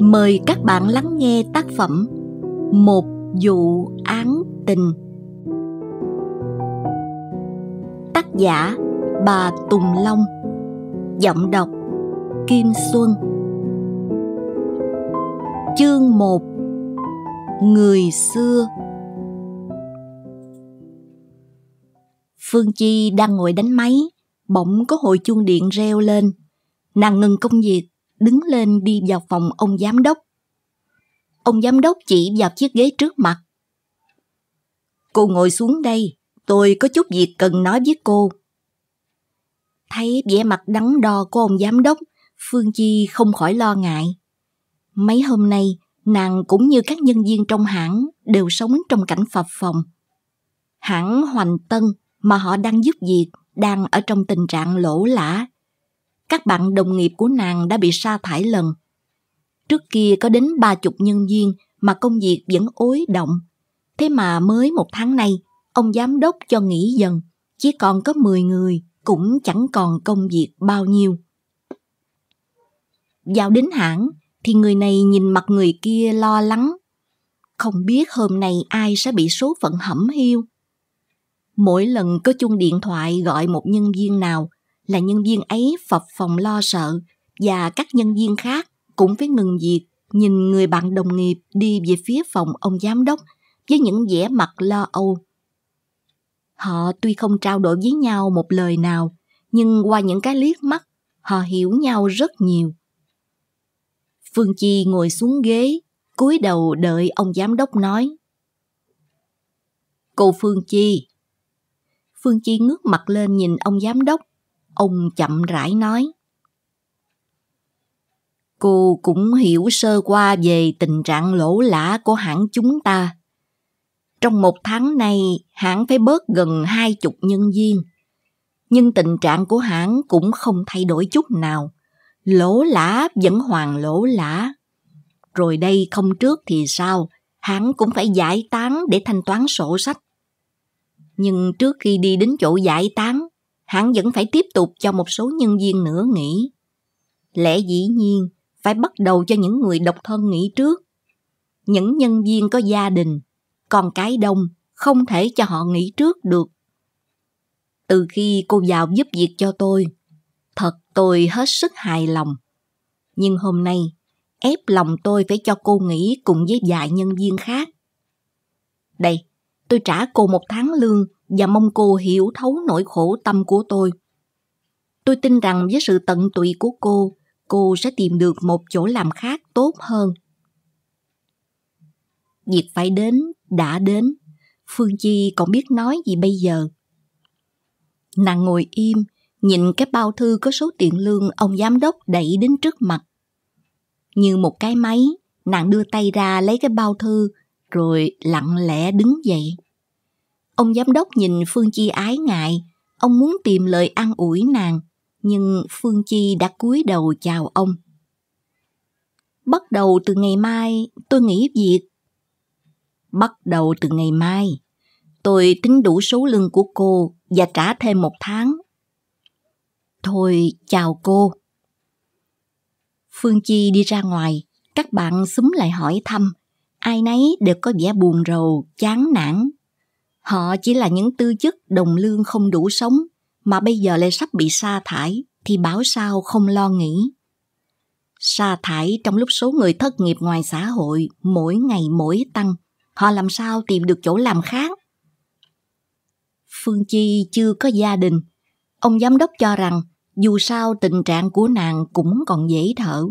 mời các bạn lắng nghe tác phẩm một vụ án tình tác giả bà tùng long giọng đọc kim xuân chương một người xưa phương chi đang ngồi đánh máy bỗng có hồi chuông điện reo lên nàng ngừng công việc đứng lên đi vào phòng ông giám đốc. Ông giám đốc chỉ vào chiếc ghế trước mặt. Cô ngồi xuống đây, tôi có chút việc cần nói với cô. Thấy vẻ mặt đắn đo của ông giám đốc, Phương Chi không khỏi lo ngại. Mấy hôm nay, nàng cũng như các nhân viên trong hãng đều sống trong cảnh phập phòng. Hãng Hoành Tân mà họ đang giúp việc đang ở trong tình trạng lỗ lã các bạn đồng nghiệp của nàng đã bị sa thải lần. Trước kia có đến ba chục nhân viên mà công việc vẫn ối động. Thế mà mới một tháng nay, ông giám đốc cho nghỉ dần, chỉ còn có 10 người, cũng chẳng còn công việc bao nhiêu. Vào đến hãng, thì người này nhìn mặt người kia lo lắng. Không biết hôm nay ai sẽ bị số phận hẩm hiu. Mỗi lần có chuông điện thoại gọi một nhân viên nào là nhân viên ấy phập phòng lo sợ và các nhân viên khác cũng phải ngừng việc nhìn người bạn đồng nghiệp đi về phía phòng ông giám đốc với những vẻ mặt lo âu. Họ tuy không trao đổi với nhau một lời nào, nhưng qua những cái liếc mắt, họ hiểu nhau rất nhiều. Phương Chi ngồi xuống ghế, cúi đầu đợi ông giám đốc nói. Cô Phương Chi. Phương Chi ngước mặt lên nhìn ông giám đốc, Ông chậm rãi nói. Cô cũng hiểu sơ qua về tình trạng lỗ lã của hãng chúng ta. Trong một tháng nay, hãng phải bớt gần hai chục nhân viên. Nhưng tình trạng của hãng cũng không thay đổi chút nào. Lỗ lã vẫn hoàn lỗ lã. Rồi đây không trước thì sao? hãng cũng phải giải tán để thanh toán sổ sách. Nhưng trước khi đi đến chỗ giải tán, hắn vẫn phải tiếp tục cho một số nhân viên nữa nghỉ. Lẽ dĩ nhiên, phải bắt đầu cho những người độc thân nghỉ trước. Những nhân viên có gia đình, con cái đông, không thể cho họ nghỉ trước được. Từ khi cô vào giúp việc cho tôi, thật tôi hết sức hài lòng. Nhưng hôm nay, ép lòng tôi phải cho cô nghỉ cùng với vài nhân viên khác. Đây, tôi trả cô một tháng lương và mong cô hiểu thấu nỗi khổ tâm của tôi. Tôi tin rằng với sự tận tụy của cô, cô sẽ tìm được một chỗ làm khác tốt hơn. Việc phải đến đã đến, Phương Chi còn biết nói gì bây giờ. Nàng ngồi im, nhìn cái bao thư có số tiền lương ông giám đốc đẩy đến trước mặt. Như một cái máy, nàng đưa tay ra lấy cái bao thư rồi lặng lẽ đứng dậy. Ông giám đốc nhìn Phương Chi ái ngại, ông muốn tìm lời an ủi nàng, nhưng Phương Chi đã cúi đầu chào ông. Bắt đầu từ ngày mai, tôi nghỉ việc. Bắt đầu từ ngày mai, tôi tính đủ số lương của cô và trả thêm một tháng. Thôi, chào cô. Phương Chi đi ra ngoài, các bạn súng lại hỏi thăm. Ai nấy đều có vẻ buồn rầu, chán nản Họ chỉ là những tư chức đồng lương không đủ sống mà bây giờ lại sắp bị sa thải thì bảo sao không lo nghĩ. Sa thải trong lúc số người thất nghiệp ngoài xã hội mỗi ngày mỗi tăng, họ làm sao tìm được chỗ làm khác? Phương Chi chưa có gia đình. Ông giám đốc cho rằng dù sao tình trạng của nàng cũng còn dễ thở.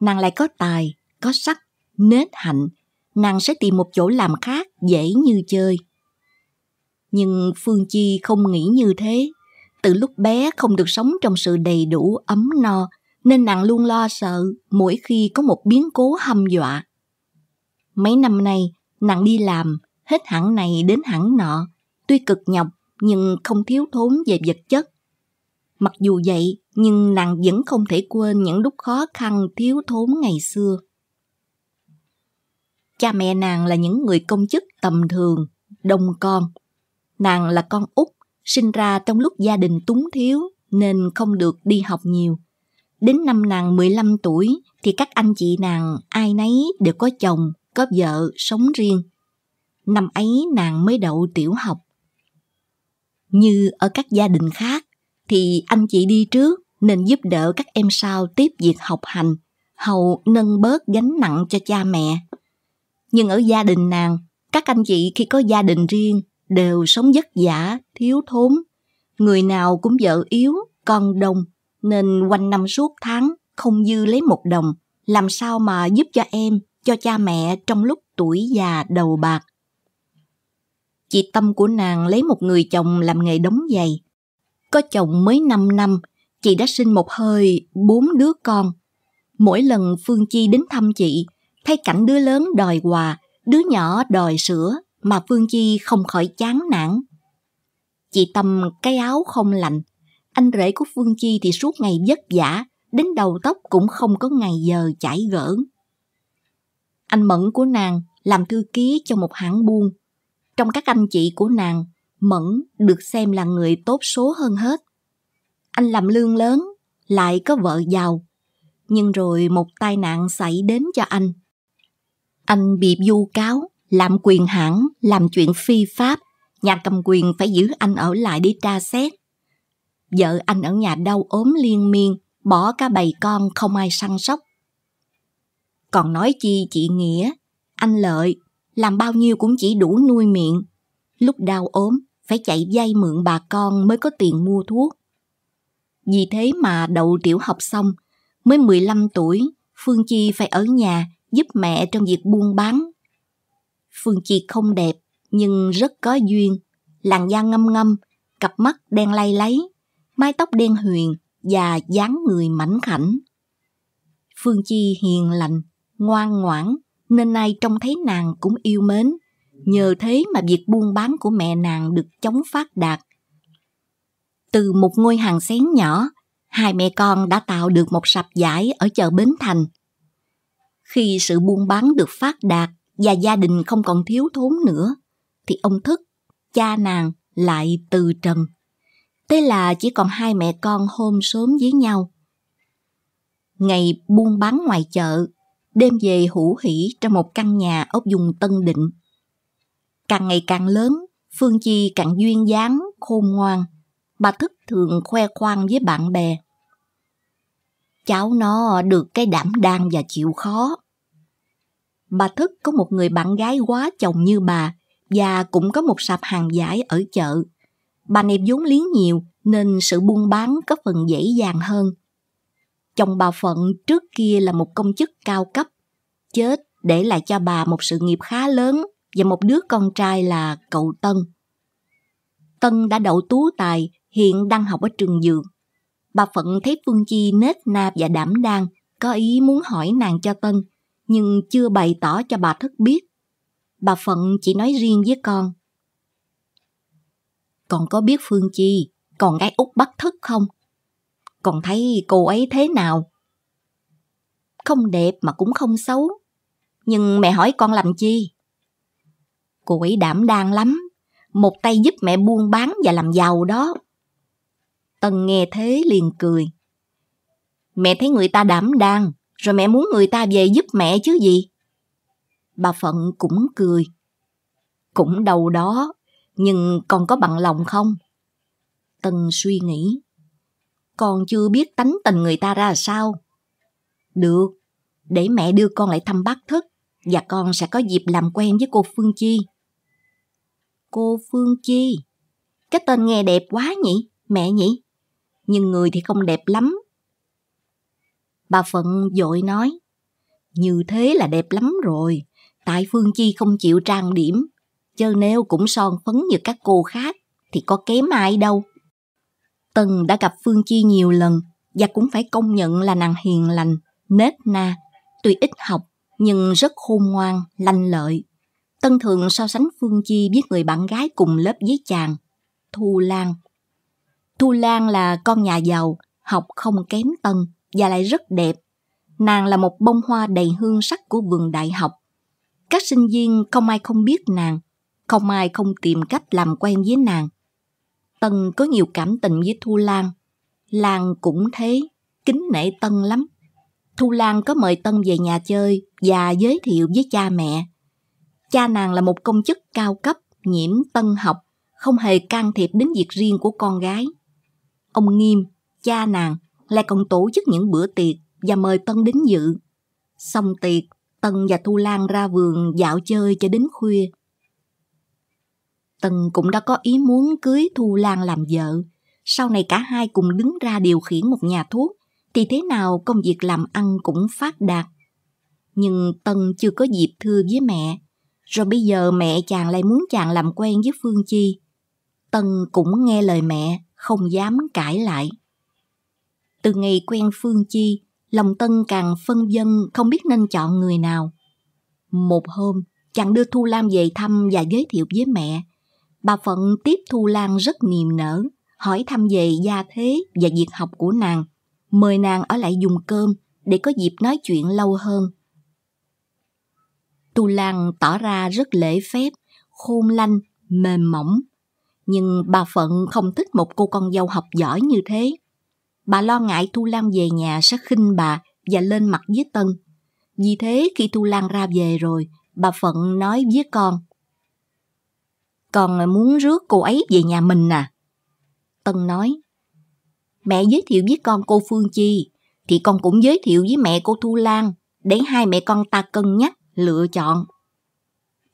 Nàng lại có tài, có sắc, nết hạnh. Nàng sẽ tìm một chỗ làm khác dễ như chơi nhưng Phương Chi không nghĩ như thế. Từ lúc bé không được sống trong sự đầy đủ ấm no, nên nàng luôn lo sợ mỗi khi có một biến cố hâm dọa. Mấy năm nay, nàng đi làm, hết hẳn này đến hẳn nọ, tuy cực nhọc nhưng không thiếu thốn về vật chất. Mặc dù vậy, nhưng nàng vẫn không thể quên những lúc khó khăn thiếu thốn ngày xưa. Cha mẹ nàng là những người công chức tầm thường, đông con, Nàng là con út, sinh ra trong lúc gia đình túng thiếu nên không được đi học nhiều. Đến năm nàng 15 tuổi thì các anh chị nàng ai nấy đều có chồng, có vợ, sống riêng. Năm ấy nàng mới đậu tiểu học. Như ở các gia đình khác thì anh chị đi trước nên giúp đỡ các em sau tiếp việc học hành, hầu nâng bớt gánh nặng cho cha mẹ. Nhưng ở gia đình nàng, các anh chị khi có gia đình riêng đều sống vất vả, thiếu thốn. Người nào cũng vợ yếu, con đông, nên quanh năm suốt tháng không dư lấy một đồng. Làm sao mà giúp cho em, cho cha mẹ trong lúc tuổi già đầu bạc. Chị Tâm của nàng lấy một người chồng làm nghề đóng giày. Có chồng mới 5 năm, chị đã sinh một hơi bốn đứa con. Mỗi lần Phương Chi đến thăm chị, thấy cảnh đứa lớn đòi quà, đứa nhỏ đòi sữa mà Phương Chi không khỏi chán nản. Chị Tâm cái áo không lạnh, anh rể của Phương Chi thì suốt ngày vất vả, đến đầu tóc cũng không có ngày giờ chảy gỡ. Anh Mẫn của nàng làm thư ký cho một hãng buôn. Trong các anh chị của nàng, Mẫn được xem là người tốt số hơn hết. Anh làm lương lớn, lại có vợ giàu. Nhưng rồi một tai nạn xảy đến cho anh. Anh bị du cáo, lạm quyền hãng, làm chuyện phi pháp, nhà cầm quyền phải giữ anh ở lại đi tra xét. Vợ anh ở nhà đau ốm liên miên, bỏ cả bầy con không ai săn sóc. Còn nói chi chị Nghĩa, anh Lợi, làm bao nhiêu cũng chỉ đủ nuôi miệng. Lúc đau ốm, phải chạy dây mượn bà con mới có tiền mua thuốc. Vì thế mà đậu tiểu học xong, mới 15 tuổi, Phương Chi phải ở nhà giúp mẹ trong việc buôn bán, Phương Chi không đẹp, nhưng rất có duyên, làn da ngâm ngâm, cặp mắt đen lay lấy, mái tóc đen huyền và dáng người mảnh khảnh. Phương Chi hiền lành, ngoan ngoãn, nên ai trông thấy nàng cũng yêu mến. Nhờ thế mà việc buôn bán của mẹ nàng được chống phát đạt. Từ một ngôi hàng xén nhỏ, hai mẹ con đã tạo được một sạp giải ở chợ Bến Thành. Khi sự buôn bán được phát đạt, và gia đình không còn thiếu thốn nữa, thì ông thức, cha nàng lại từ trần. Thế là chỉ còn hai mẹ con hôn sớm với nhau. Ngày buôn bán ngoài chợ, đêm về hủ hỉ trong một căn nhà ốc dùng Tân Định. Càng ngày càng lớn, Phương Chi càng duyên dáng, khôn ngoan. Bà thức thường khoe khoang với bạn bè. Cháu nó được cái đảm đang và chịu khó bà Thức có một người bạn gái quá chồng như bà và cũng có một sạp hàng giải ở chợ. Bà này vốn liếng nhiều nên sự buôn bán có phần dễ dàng hơn. Chồng bà Phận trước kia là một công chức cao cấp, chết để lại cho bà một sự nghiệp khá lớn và một đứa con trai là cậu Tân. Tân đã đậu tú tài, hiện đang học ở trường dược. Bà Phận thấy Phương Chi nết na và đảm đang, có ý muốn hỏi nàng cho Tân – nhưng chưa bày tỏ cho bà Thất biết. Bà Phận chỉ nói riêng với con. Còn có biết Phương Chi, còn gái út bắt Thất không? Còn thấy cô ấy thế nào? Không đẹp mà cũng không xấu. Nhưng mẹ hỏi con làm chi? Cô ấy đảm đang lắm, một tay giúp mẹ buôn bán và làm giàu đó. Tân nghe thế liền cười. Mẹ thấy người ta đảm đang, rồi mẹ muốn người ta về giúp mẹ chứ gì. Bà Phận cũng cười. Cũng đầu đó, nhưng con có bằng lòng không? Tân suy nghĩ. Con chưa biết tánh tình người ta ra sao. Được, để mẹ đưa con lại thăm bác thức và con sẽ có dịp làm quen với cô Phương Chi. Cô Phương Chi? Cái tên nghe đẹp quá nhỉ, mẹ nhỉ? Nhưng người thì không đẹp lắm, Bà Phận dội nói, như thế là đẹp lắm rồi, tại Phương Chi không chịu trang điểm, chớ nếu cũng son phấn như các cô khác thì có kém ai đâu. Tần đã gặp Phương Chi nhiều lần và cũng phải công nhận là nàng hiền lành, nết na, tuy ít học nhưng rất khôn ngoan, lanh lợi. Tân thường so sánh Phương Chi với người bạn gái cùng lớp với chàng, Thu Lan. Thu Lan là con nhà giàu, học không kém Tân, và lại rất đẹp. Nàng là một bông hoa đầy hương sắc của vườn đại học. Các sinh viên không ai không biết nàng, không ai không tìm cách làm quen với nàng. Tân có nhiều cảm tình với Thu Lan. Lan cũng thế, kính nể Tân lắm. Thu Lan có mời Tân về nhà chơi và giới thiệu với cha mẹ. Cha nàng là một công chức cao cấp, nhiễm Tân học, không hề can thiệp đến việc riêng của con gái. Ông Nghiêm, cha nàng, lại còn tổ chức những bữa tiệc và mời Tân đến dự. Xong tiệc, Tân và Thu Lan ra vườn dạo chơi cho đến khuya. Tân cũng đã có ý muốn cưới Thu Lan làm vợ. Sau này cả hai cùng đứng ra điều khiển một nhà thuốc, thì thế nào công việc làm ăn cũng phát đạt. Nhưng Tân chưa có dịp thưa với mẹ, rồi bây giờ mẹ chàng lại muốn chàng làm quen với Phương Chi. Tân cũng nghe lời mẹ, không dám cãi lại. Từ ngày quen Phương Chi, lòng Tân càng phân vân không biết nên chọn người nào. Một hôm, chàng đưa Thu lan về thăm và giới thiệu với mẹ. Bà Phận tiếp Thu Lan rất niềm nở, hỏi thăm về gia thế và việc học của nàng, mời nàng ở lại dùng cơm để có dịp nói chuyện lâu hơn. thu Lan tỏ ra rất lễ phép, khôn lanh, mềm mỏng. Nhưng bà Phận không thích một cô con dâu học giỏi như thế bà lo ngại thu Lan về nhà sẽ khinh bà và lên mặt với Tân. Vì thế khi thu Lan ra về rồi, bà Phận nói với con. Con muốn rước cô ấy về nhà mình à? Tân nói, mẹ giới thiệu với con cô Phương Chi, thì con cũng giới thiệu với mẹ cô Thu Lan để hai mẹ con ta cân nhắc, lựa chọn.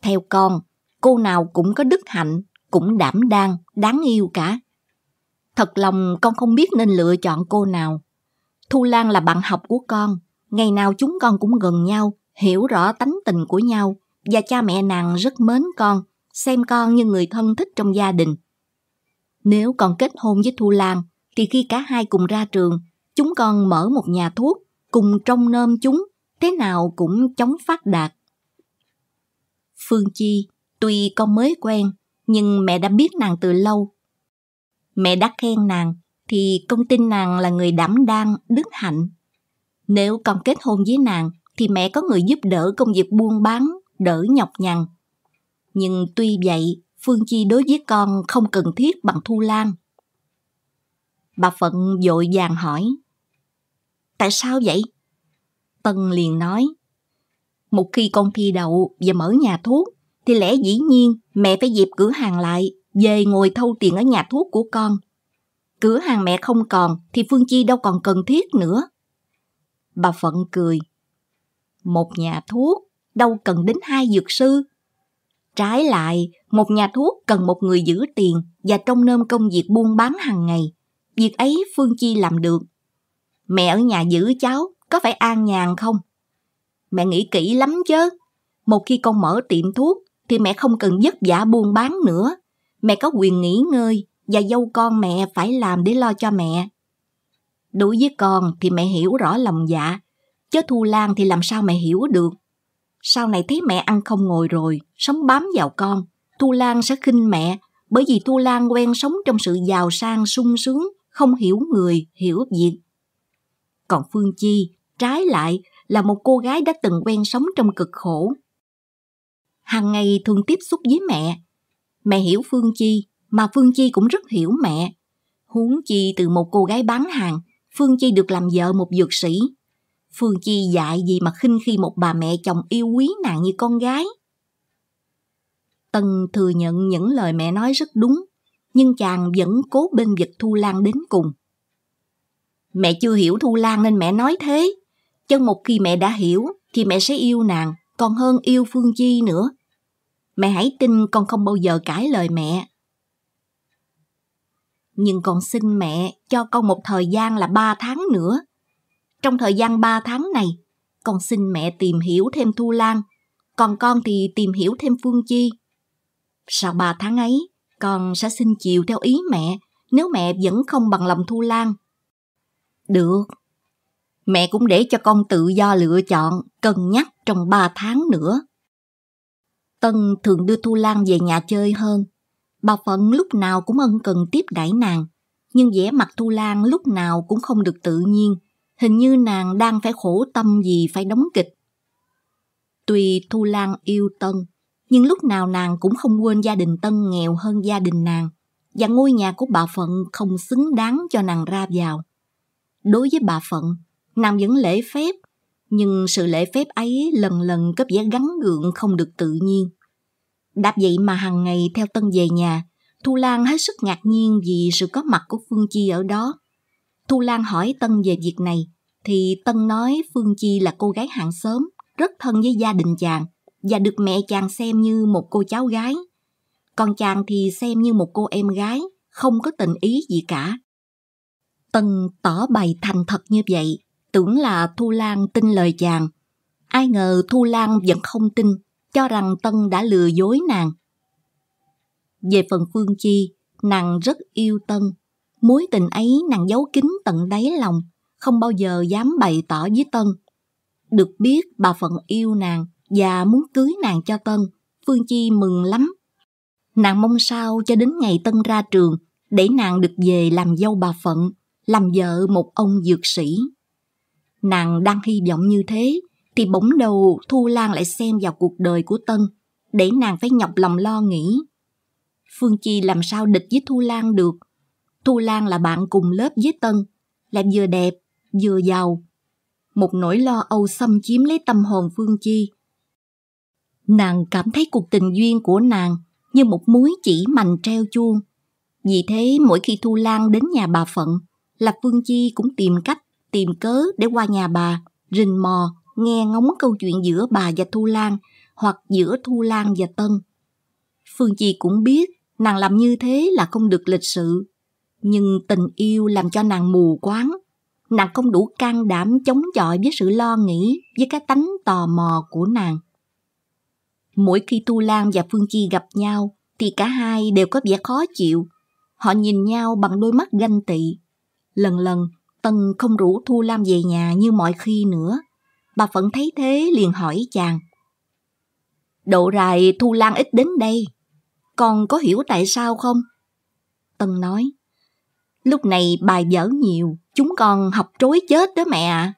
Theo con, cô nào cũng có đức hạnh, cũng đảm đang, đáng yêu cả. Thật lòng con không biết nên lựa chọn cô nào. Thu Lan là bạn học của con, ngày nào chúng con cũng gần nhau, hiểu rõ tánh tình của nhau và cha mẹ nàng rất mến con, xem con như người thân thích trong gia đình. Nếu con kết hôn với Thu Lan, thì khi cả hai cùng ra trường, chúng con mở một nhà thuốc, cùng trông nom chúng, thế nào cũng chống phát đạt. Phương Chi, tuy con mới quen, nhưng mẹ đã biết nàng từ lâu Mẹ đã khen nàng thì con tin nàng là người đảm đang, đức hạnh. Nếu con kết hôn với nàng thì mẹ có người giúp đỡ công việc buôn bán, đỡ nhọc nhằn. Nhưng tuy vậy, Phương Chi đối với con không cần thiết bằng Thu Lan. Bà Phận vội vàng hỏi. Tại sao vậy? Tân liền nói. Một khi con thi đậu và mở nhà thuốc, thì lẽ dĩ nhiên mẹ phải dịp cửa hàng lại, về ngồi thâu tiền ở nhà thuốc của con. Cửa hàng mẹ không còn thì Phương Chi đâu còn cần thiết nữa. Bà Phận cười. Một nhà thuốc đâu cần đến hai dược sư. Trái lại, một nhà thuốc cần một người giữ tiền và trông nom công việc buôn bán hàng ngày. Việc ấy Phương Chi làm được. Mẹ ở nhà giữ cháu, có phải an nhàn không? Mẹ nghĩ kỹ lắm chứ. Một khi con mở tiệm thuốc thì mẹ không cần vất vả buôn bán nữa. Mẹ có quyền nghỉ ngơi và dâu con mẹ phải làm để lo cho mẹ. Đối với con thì mẹ hiểu rõ lòng dạ, chứ Thu Lan thì làm sao mẹ hiểu được. Sau này thấy mẹ ăn không ngồi rồi, sống bám vào con, Thu Lan sẽ khinh mẹ bởi vì Thu Lan quen sống trong sự giàu sang sung sướng, không hiểu người, hiểu việc. Còn Phương Chi, trái lại, là một cô gái đã từng quen sống trong cực khổ, hàng ngày thường tiếp xúc với mẹ. Mẹ hiểu Phương Chi, mà Phương Chi cũng rất hiểu mẹ. Huống chi từ một cô gái bán hàng, Phương Chi được làm vợ một dược sĩ. Phương Chi dạy gì mà khinh khi một bà mẹ chồng yêu quý nàng như con gái. Tân thừa nhận những lời mẹ nói rất đúng, nhưng chàng vẫn cố bên việc Thu Lan đến cùng. Mẹ chưa hiểu Thu Lan nên mẹ nói thế. Chân một khi mẹ đã hiểu thì mẹ sẽ yêu nàng, còn hơn yêu Phương Chi nữa. Mẹ hãy tin con không bao giờ cãi lời mẹ. Nhưng con xin mẹ cho con một thời gian là ba tháng nữa. Trong thời gian ba tháng này, con xin mẹ tìm hiểu thêm Thu Lan, còn con thì tìm hiểu thêm Phương Chi. Sau ba tháng ấy, con sẽ xin chiều theo ý mẹ nếu mẹ vẫn không bằng lòng Thu Lan. Được. Mẹ cũng để cho con tự do lựa chọn, cân nhắc trong ba tháng nữa. Tân thường đưa Thu Lan về nhà chơi hơn. Bà Phận lúc nào cũng ân cần tiếp đãi nàng, nhưng vẻ mặt Thu Lan lúc nào cũng không được tự nhiên, hình như nàng đang phải khổ tâm gì phải đóng kịch. Tuy Thu Lan yêu Tân, nhưng lúc nào nàng cũng không quên gia đình Tân nghèo hơn gia đình nàng, và ngôi nhà của bà Phận không xứng đáng cho nàng ra vào. Đối với bà Phận, nàng vẫn lễ phép nhưng sự lễ phép ấy lần lần cấp vẻ gắn gượng không được tự nhiên. Đáp vậy mà hàng ngày theo Tân về nhà, Thu Lan hết sức ngạc nhiên vì sự có mặt của Phương Chi ở đó. Thu Lan hỏi Tân về việc này, thì Tân nói Phương Chi là cô gái hàng xóm, rất thân với gia đình chàng, và được mẹ chàng xem như một cô cháu gái. Còn chàng thì xem như một cô em gái, không có tình ý gì cả. Tân tỏ bày thành thật như vậy tưởng là Thu Lan tin lời chàng. Ai ngờ Thu Lan vẫn không tin, cho rằng Tân đã lừa dối nàng. Về phần Phương Chi, nàng rất yêu Tân. Mối tình ấy nàng giấu kín tận đáy lòng, không bao giờ dám bày tỏ với Tân. Được biết bà Phận yêu nàng và muốn cưới nàng cho Tân, Phương Chi mừng lắm. Nàng mong sao cho đến ngày Tân ra trường để nàng được về làm dâu bà Phận, làm vợ một ông dược sĩ. Nàng đang hy vọng như thế, thì bỗng đầu Thu Lan lại xem vào cuộc đời của Tân, để nàng phải nhọc lòng lo nghĩ. Phương Chi làm sao địch với Thu Lan được? Thu Lan là bạn cùng lớp với Tân, lại vừa đẹp, vừa giàu. Một nỗi lo âu xâm chiếm lấy tâm hồn Phương Chi. Nàng cảm thấy cuộc tình duyên của nàng như một mối chỉ mành treo chuông. Vì thế mỗi khi Thu Lan đến nhà bà Phận là Phương Chi cũng tìm cách tìm cớ để qua nhà bà, rình mò, nghe ngóng câu chuyện giữa bà và Thu Lan hoặc giữa Thu Lan và Tân. Phương Chi cũng biết nàng làm như thế là không được lịch sự, nhưng tình yêu làm cho nàng mù quáng. Nàng không đủ can đảm chống chọi với sự lo nghĩ, với cái tánh tò mò của nàng. Mỗi khi Thu Lan và Phương Chi gặp nhau thì cả hai đều có vẻ khó chịu. Họ nhìn nhau bằng đôi mắt ganh tị. Lần lần Tân không rủ Thu Lam về nhà như mọi khi nữa. Bà Phận thấy thế liền hỏi chàng. Độ rài Thu Lan ít đến đây, con có hiểu tại sao không? Tân nói, lúc này bài dở nhiều, chúng con học trối chết đó mẹ ạ.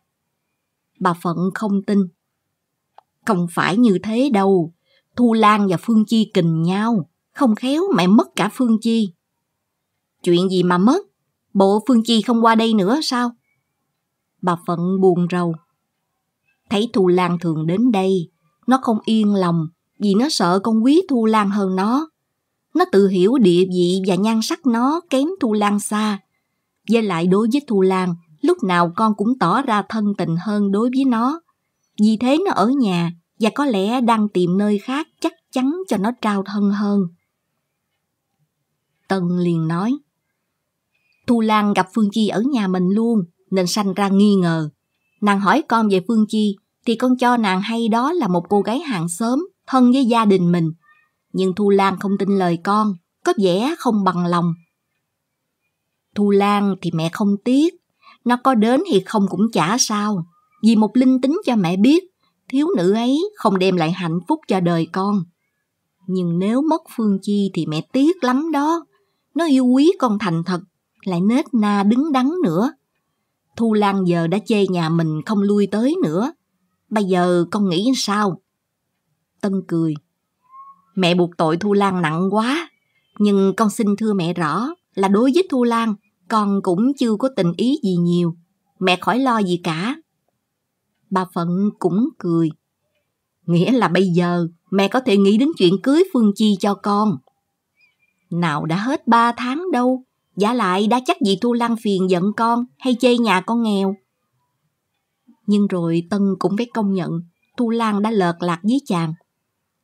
Bà Phận không tin. Không phải như thế đâu, Thu Lan và Phương Chi kình nhau, không khéo mẹ mất cả Phương Chi. Chuyện gì mà mất? Bộ Phương Chi không qua đây nữa sao? Bà Phận buồn rầu. Thấy Thu Lan thường đến đây, nó không yên lòng vì nó sợ con quý Thu Lan hơn nó. Nó tự hiểu địa vị và nhan sắc nó kém Thu Lan xa. Với lại đối với Thu Lan, lúc nào con cũng tỏ ra thân tình hơn đối với nó. Vì thế nó ở nhà và có lẽ đang tìm nơi khác chắc chắn cho nó trao thân hơn. Tân liền nói. Thu Lan gặp Phương Chi ở nhà mình luôn, nên sanh ra nghi ngờ. Nàng hỏi con về Phương Chi, thì con cho nàng hay đó là một cô gái hàng xóm, thân với gia đình mình. Nhưng Thu Lan không tin lời con, có vẻ không bằng lòng. Thu Lan thì mẹ không tiếc, nó có đến thì không cũng chả sao. Vì một linh tính cho mẹ biết, thiếu nữ ấy không đem lại hạnh phúc cho đời con. Nhưng nếu mất Phương Chi thì mẹ tiếc lắm đó. Nó yêu quý con thành thật lại nết na đứng đắn nữa. Thu Lan giờ đã chê nhà mình không lui tới nữa. Bây giờ con nghĩ sao? Tân cười. Mẹ buộc tội Thu Lan nặng quá. Nhưng con xin thưa mẹ rõ là đối với Thu Lan, con cũng chưa có tình ý gì nhiều. Mẹ khỏi lo gì cả. Bà Phận cũng cười. Nghĩa là bây giờ mẹ có thể nghĩ đến chuyện cưới Phương Chi cho con. Nào đã hết ba tháng đâu, Giả lại đã chắc gì Thu Lan phiền giận con hay chê nhà con nghèo. Nhưng rồi Tân cũng phải công nhận Thu Lan đã lợt lạc với chàng.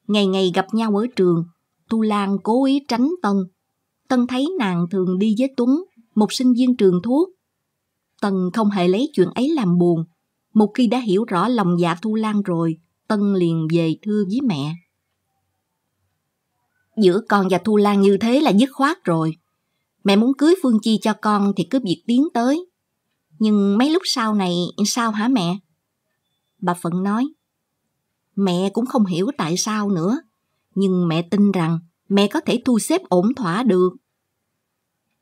Ngày ngày gặp nhau ở trường, Thu Lan cố ý tránh Tân. Tân thấy nàng thường đi với Tuấn, một sinh viên trường thuốc. Tân không hề lấy chuyện ấy làm buồn. Một khi đã hiểu rõ lòng dạ Thu Lan rồi, Tân liền về thưa với mẹ. Giữa con và Thu Lan như thế là dứt khoát rồi. Mẹ muốn cưới Phương Chi cho con thì cứ việc tiến tới. Nhưng mấy lúc sau này sao hả mẹ? Bà Phận nói, mẹ cũng không hiểu tại sao nữa, nhưng mẹ tin rằng mẹ có thể thu xếp ổn thỏa được.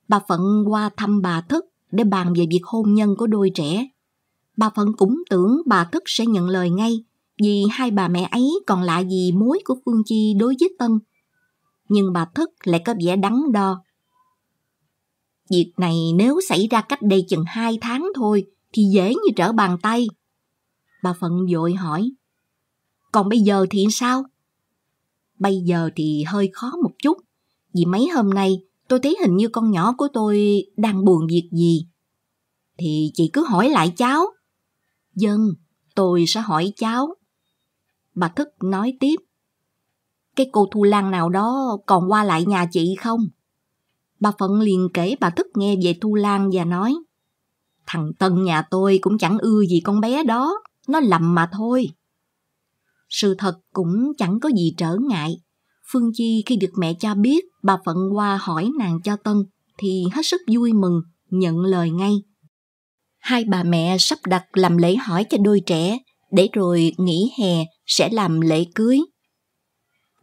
Bà Phận qua thăm bà Thức để bàn về việc hôn nhân của đôi trẻ. Bà Phận cũng tưởng bà Thức sẽ nhận lời ngay vì hai bà mẹ ấy còn lạ gì mối của Phương Chi đối với Tân. Nhưng bà Thức lại có vẻ đắn đo Việc này nếu xảy ra cách đây chừng hai tháng thôi thì dễ như trở bàn tay. Bà Phận vội hỏi. Còn bây giờ thì sao? Bây giờ thì hơi khó một chút. Vì mấy hôm nay tôi thấy hình như con nhỏ của tôi đang buồn việc gì. Thì chị cứ hỏi lại cháu. Dân, tôi sẽ hỏi cháu. Bà Thức nói tiếp. Cái cô Thu Lan nào đó còn qua lại nhà chị không? Bà Phận liền kể bà Thức nghe về thu Lan và nói Thằng Tân nhà tôi cũng chẳng ưa gì con bé đó, nó lầm mà thôi. Sự thật cũng chẳng có gì trở ngại. Phương Chi khi được mẹ cho biết bà Phận qua hỏi nàng cho Tân thì hết sức vui mừng, nhận lời ngay. Hai bà mẹ sắp đặt làm lễ hỏi cho đôi trẻ, để rồi nghỉ hè sẽ làm lễ cưới.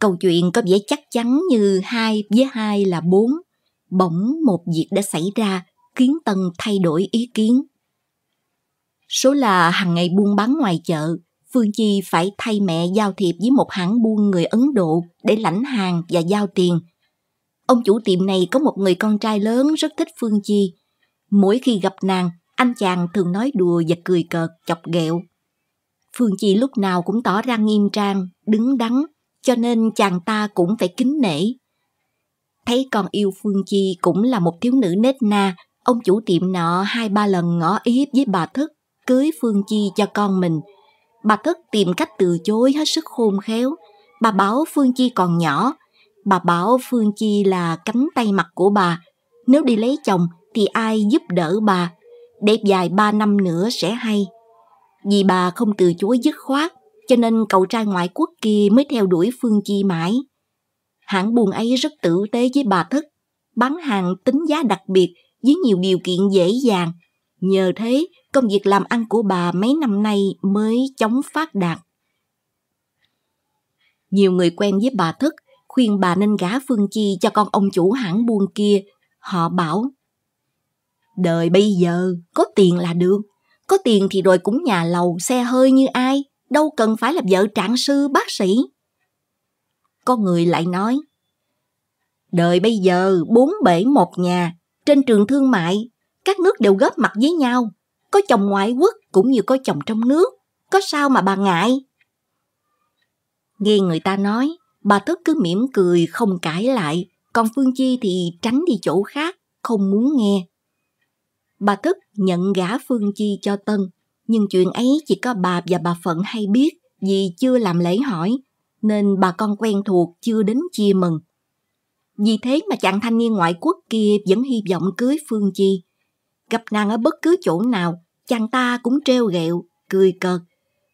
Câu chuyện có vẻ chắc chắn như hai với hai là bốn bỗng một việc đã xảy ra khiến Tân thay đổi ý kiến. Số là hàng ngày buôn bán ngoài chợ, Phương Chi phải thay mẹ giao thiệp với một hãng buôn người Ấn Độ để lãnh hàng và giao tiền. Ông chủ tiệm này có một người con trai lớn rất thích Phương Chi. Mỗi khi gặp nàng, anh chàng thường nói đùa và cười cợt, chọc ghẹo. Phương Chi lúc nào cũng tỏ ra nghiêm trang, đứng đắn, cho nên chàng ta cũng phải kính nể thấy con yêu Phương Chi cũng là một thiếu nữ nết na, ông chủ tiệm nọ hai ba lần ngỏ ý với bà Thức cưới Phương Chi cho con mình. Bà Thức tìm cách từ chối hết sức khôn khéo. Bà bảo Phương Chi còn nhỏ, bà bảo Phương Chi là cánh tay mặt của bà. Nếu đi lấy chồng thì ai giúp đỡ bà, Đẹp dài ba năm nữa sẽ hay. Vì bà không từ chối dứt khoát, cho nên cậu trai ngoại quốc kia mới theo đuổi Phương Chi mãi hãng buôn ấy rất tử tế với bà thức, bán hàng tính giá đặc biệt với nhiều điều kiện dễ dàng. Nhờ thế, công việc làm ăn của bà mấy năm nay mới chóng phát đạt. Nhiều người quen với bà thức khuyên bà nên gả Phương Chi cho con ông chủ hãng buôn kia. Họ bảo, đời bây giờ có tiền là được, có tiền thì rồi cũng nhà lầu, xe hơi như ai, đâu cần phải là vợ trạng sư, bác sĩ. Có người lại nói, đời bây giờ bốn bể một nhà, trên trường thương mại, các nước đều góp mặt với nhau, có chồng ngoại quốc cũng như có chồng trong nước, có sao mà bà ngại? Nghe người ta nói, bà Thức cứ mỉm cười không cãi lại, còn Phương Chi thì tránh đi chỗ khác, không muốn nghe. Bà Thức nhận gả Phương Chi cho Tân, nhưng chuyện ấy chỉ có bà và bà Phận hay biết vì chưa làm lễ hỏi nên bà con quen thuộc chưa đến chia mừng. Vì thế mà chàng thanh niên ngoại quốc kia vẫn hy vọng cưới Phương Chi. Gặp nàng ở bất cứ chỗ nào, chàng ta cũng treo ghẹo, cười cợt,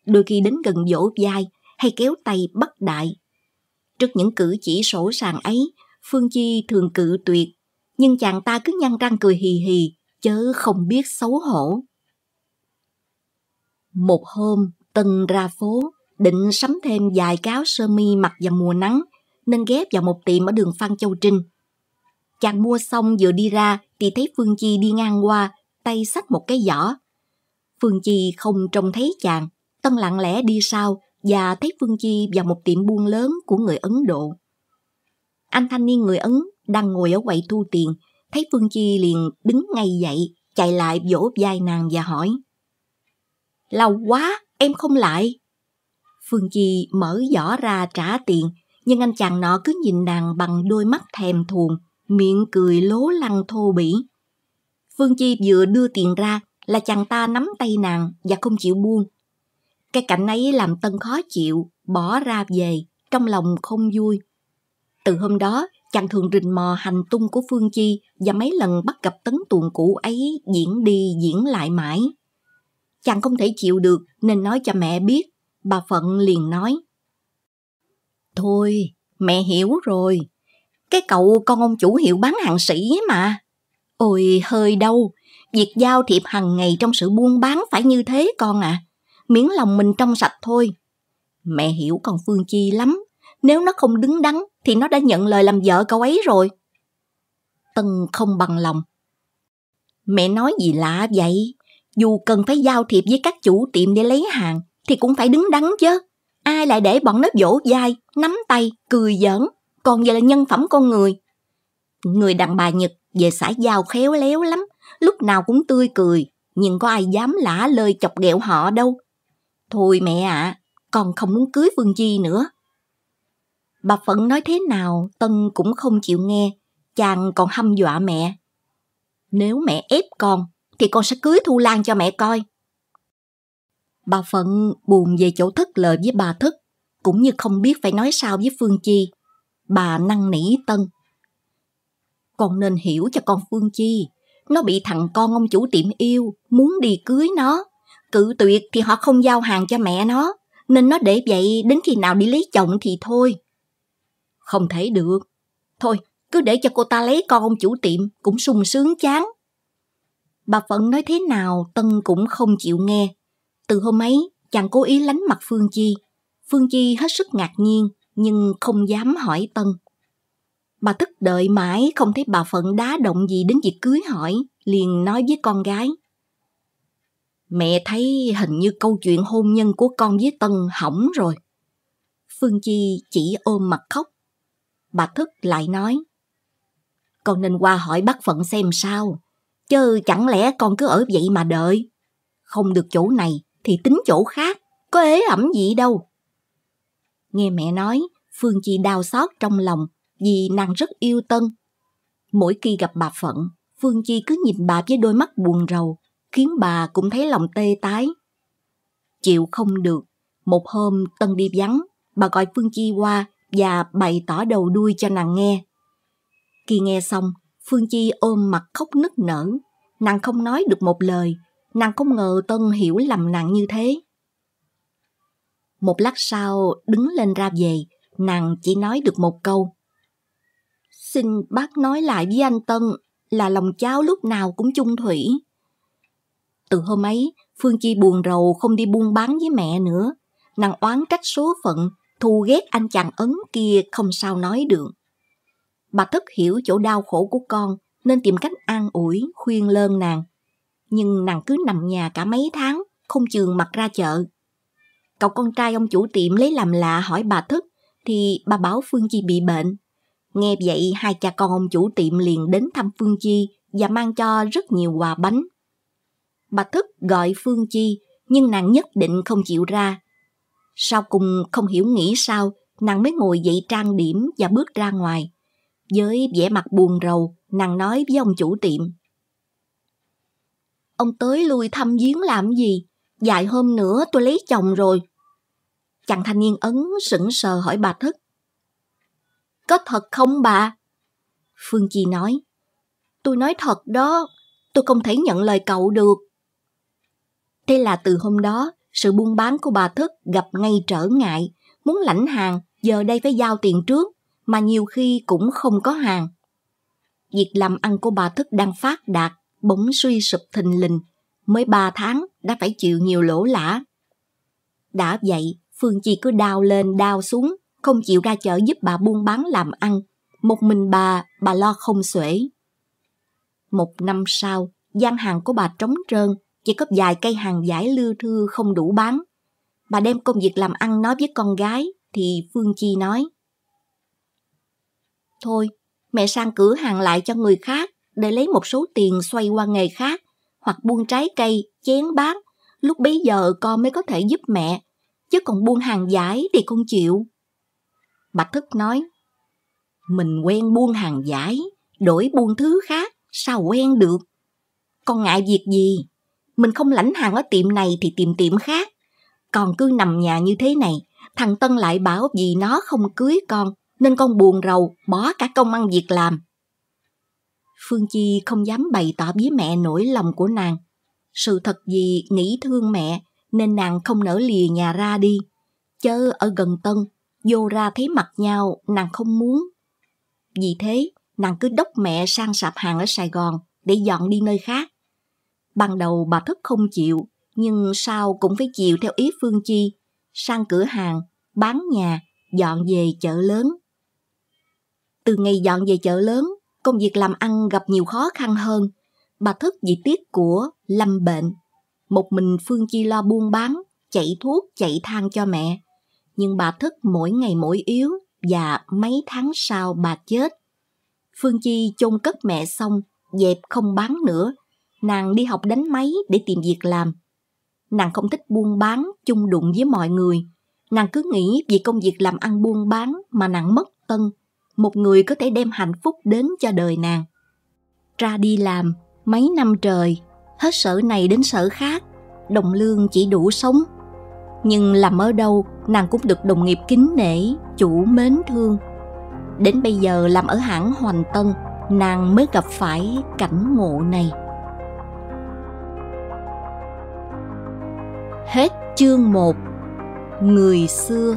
đôi khi đến gần dỗ vai hay kéo tay bắt đại. Trước những cử chỉ sổ sàng ấy, Phương Chi thường cự tuyệt, nhưng chàng ta cứ nhăn răng cười hì hì, chớ không biết xấu hổ. Một hôm, Tân ra phố, định sắm thêm vài cái áo sơ mi mặc vào mùa nắng, nên ghép vào một tiệm ở đường Phan Châu Trinh. Chàng mua xong vừa đi ra thì thấy Phương Chi đi ngang qua, tay xách một cái giỏ. Phương Chi không trông thấy chàng, Tân lặng lẽ đi sau và thấy Phương Chi vào một tiệm buôn lớn của người Ấn Độ. Anh thanh niên người Ấn đang ngồi ở quầy thu tiền, thấy Phương Chi liền đứng ngay dậy, chạy lại vỗ vai nàng và hỏi. Lâu quá, em không lại. Phương Chi mở giỏ ra trả tiền, nhưng anh chàng nọ cứ nhìn nàng bằng đôi mắt thèm thuồng, miệng cười lố lăng thô bỉ. Phương Chi vừa đưa tiền ra là chàng ta nắm tay nàng và không chịu buông. Cái cảnh ấy làm Tân khó chịu, bỏ ra về, trong lòng không vui. Từ hôm đó, chàng thường rình mò hành tung của Phương Chi và mấy lần bắt gặp tấn tuồng cũ ấy diễn đi diễn lại mãi. Chàng không thể chịu được nên nói cho mẹ biết Bà Phận liền nói. Thôi, mẹ hiểu rồi. Cái cậu con ông chủ hiệu bán hàng sĩ ấy mà. Ôi hơi đâu, việc giao thiệp hàng ngày trong sự buôn bán phải như thế con à. miếng lòng mình trong sạch thôi. Mẹ hiểu con Phương Chi lắm. Nếu nó không đứng đắn thì nó đã nhận lời làm vợ cậu ấy rồi. Tân không bằng lòng. Mẹ nói gì lạ vậy? Dù cần phải giao thiệp với các chủ tiệm để lấy hàng, thì cũng phải đứng đắn chứ. Ai lại để bọn nó vỗ vai, nắm tay, cười giỡn, còn giờ là nhân phẩm con người. Người đàn bà Nhật về xã giao khéo léo lắm, lúc nào cũng tươi cười, nhưng có ai dám lả lời chọc ghẹo họ đâu. Thôi mẹ ạ, à, con không muốn cưới Phương Chi nữa. Bà Phận nói thế nào, Tân cũng không chịu nghe, chàng còn hâm dọa mẹ. Nếu mẹ ép con, thì con sẽ cưới Thu Lan cho mẹ coi. Bà Phận buồn về chỗ thất lợi với bà Thức, cũng như không biết phải nói sao với Phương Chi. Bà năn nỉ Tân. Con nên hiểu cho con Phương Chi, nó bị thằng con ông chủ tiệm yêu, muốn đi cưới nó. Cự tuyệt thì họ không giao hàng cho mẹ nó, nên nó để vậy đến khi nào đi lấy chồng thì thôi. Không thể được. Thôi, cứ để cho cô ta lấy con ông chủ tiệm cũng sung sướng chán. Bà Phận nói thế nào Tân cũng không chịu nghe. Từ hôm ấy, chàng cố ý lánh mặt Phương Chi. Phương Chi hết sức ngạc nhiên, nhưng không dám hỏi Tân. Bà thức đợi mãi không thấy bà Phận đá động gì đến việc cưới hỏi, liền nói với con gái. Mẹ thấy hình như câu chuyện hôn nhân của con với Tân hỏng rồi. Phương Chi chỉ ôm mặt khóc. Bà thức lại nói. Con nên qua hỏi bác Phận xem sao, chứ chẳng lẽ con cứ ở vậy mà đợi. Không được chỗ này thì tính chỗ khác, có ế ẩm gì đâu. Nghe mẹ nói, Phương Chi đau xót trong lòng vì nàng rất yêu Tân. Mỗi khi gặp bà Phận, Phương Chi cứ nhìn bà với đôi mắt buồn rầu, khiến bà cũng thấy lòng tê tái. Chịu không được, một hôm Tân đi vắng, bà gọi Phương Chi qua và bày tỏ đầu đuôi cho nàng nghe. Khi nghe xong, Phương Chi ôm mặt khóc nức nở, nàng không nói được một lời Nàng không ngờ Tân hiểu lầm nàng như thế. Một lát sau, đứng lên ra về, nàng chỉ nói được một câu. Xin bác nói lại với anh Tân là lòng cháu lúc nào cũng chung thủy. Từ hôm ấy, Phương Chi buồn rầu không đi buôn bán với mẹ nữa. Nàng oán trách số phận, thù ghét anh chàng ấn kia không sao nói được. Bà thất hiểu chỗ đau khổ của con nên tìm cách an ủi, khuyên lơn nàng nhưng nàng cứ nằm nhà cả mấy tháng, không chường mặt ra chợ. Cậu con trai ông chủ tiệm lấy làm lạ hỏi bà thức, thì bà báo Phương Chi bị bệnh. Nghe vậy hai cha con ông chủ tiệm liền đến thăm Phương Chi và mang cho rất nhiều quà bánh. Bà thức gọi Phương Chi nhưng nàng nhất định không chịu ra. Sau cùng không hiểu nghĩ sao nàng mới ngồi dậy trang điểm và bước ra ngoài. Với vẻ mặt buồn rầu, nàng nói với ông chủ tiệm. Ông tới lui thăm giếng làm gì? dài hôm nữa tôi lấy chồng rồi. Chàng thanh niên ấn sững sờ hỏi bà Thức. Có thật không bà? Phương Chi nói. Tôi nói thật đó, tôi không thể nhận lời cậu được. Thế là từ hôm đó, sự buôn bán của bà Thức gặp ngay trở ngại. Muốn lãnh hàng, giờ đây phải giao tiền trước, mà nhiều khi cũng không có hàng. Việc làm ăn của bà Thức đang phát đạt, bỗng suy sụp thình lình, mới ba tháng đã phải chịu nhiều lỗ lã. Đã vậy, Phương Chi cứ đau lên đau xuống, không chịu ra chợ giúp bà buôn bán làm ăn. Một mình bà, bà lo không xuể. Một năm sau, gian hàng của bà trống trơn, chỉ có vài cây hàng giải lưa thư không đủ bán. Bà đem công việc làm ăn nói với con gái, thì Phương Chi nói. Thôi, mẹ sang cửa hàng lại cho người khác, để lấy một số tiền xoay qua nghề khác hoặc buôn trái cây, chén bát. Lúc bấy giờ con mới có thể giúp mẹ, chứ còn buôn hàng giải thì con chịu. Bạch Thức nói, mình quen buôn hàng giải, đổi buôn thứ khác, sao quen được? Con ngại việc gì? Mình không lãnh hàng ở tiệm này thì tìm tiệm khác. Còn cứ nằm nhà như thế này, thằng Tân lại bảo vì nó không cưới con, nên con buồn rầu, bỏ cả công ăn việc làm. Phương Chi không dám bày tỏ với mẹ nỗi lòng của nàng. Sự thật gì nghĩ thương mẹ nên nàng không nỡ lìa nhà ra đi. Chớ ở gần Tân, vô ra thấy mặt nhau nàng không muốn. Vì thế, nàng cứ đốc mẹ sang sạp hàng ở Sài Gòn để dọn đi nơi khác. Ban đầu bà thất không chịu, nhưng sau cũng phải chịu theo ý Phương Chi, sang cửa hàng, bán nhà, dọn về chợ lớn. Từ ngày dọn về chợ lớn, công việc làm ăn gặp nhiều khó khăn hơn. Bà thức vì tiếc của lâm bệnh. Một mình Phương Chi lo buôn bán, chạy thuốc, chạy than cho mẹ. Nhưng bà thức mỗi ngày mỗi yếu và mấy tháng sau bà chết. Phương Chi chôn cất mẹ xong, dẹp không bán nữa. Nàng đi học đánh máy để tìm việc làm. Nàng không thích buôn bán, chung đụng với mọi người. Nàng cứ nghĩ vì công việc làm ăn buôn bán mà nàng mất tân một người có thể đem hạnh phúc đến cho đời nàng ra đi làm mấy năm trời hết sở này đến sở khác đồng lương chỉ đủ sống nhưng làm ở đâu nàng cũng được đồng nghiệp kính nể chủ mến thương đến bây giờ làm ở hãng hoành tân nàng mới gặp phải cảnh ngộ này hết chương 1 người xưa